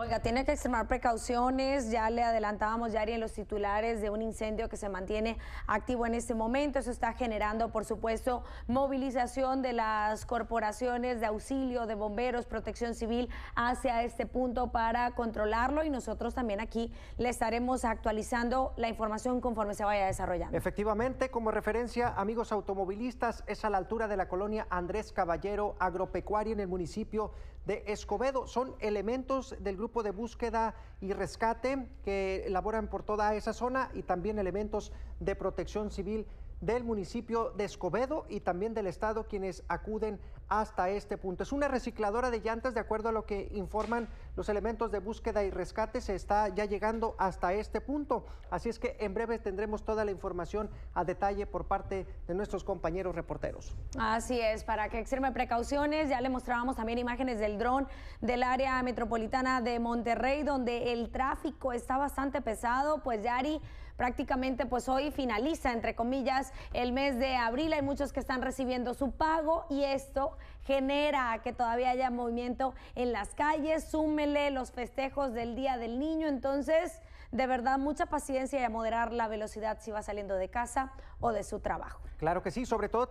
Oiga, tiene que extremar precauciones, ya le adelantábamos Yari en los titulares de un incendio que se mantiene activo en este momento, eso está generando por supuesto movilización de las corporaciones de auxilio, de bomberos, protección civil hacia este punto para controlarlo y nosotros también aquí le estaremos actualizando la información conforme se vaya desarrollando. Efectivamente, como referencia, amigos automovilistas, es a la altura de la colonia Andrés Caballero Agropecuaria en el municipio de Escobedo, son elementos del grupo grupo de búsqueda y rescate que elaboran por toda esa zona y también elementos de protección civil del municipio de Escobedo y también del Estado quienes acuden hasta este punto. Es una recicladora de llantas, de acuerdo a lo que informan los elementos de búsqueda y rescate, se está ya llegando hasta este punto. Así es que en breve tendremos toda la información a detalle por parte de nuestros compañeros reporteros. Así es, para que extreme precauciones, ya le mostrábamos también imágenes del dron del área metropolitana de Monterrey, donde el tráfico está bastante pesado, pues Yari prácticamente pues hoy finaliza, entre comillas, el mes de abril, hay muchos que están recibiendo su pago y esto genera que todavía haya movimiento en las calles, súmele los festejos del Día del Niño, entonces de verdad mucha paciencia y a moderar la velocidad si va saliendo de casa o de su trabajo. Claro que sí, sobre todo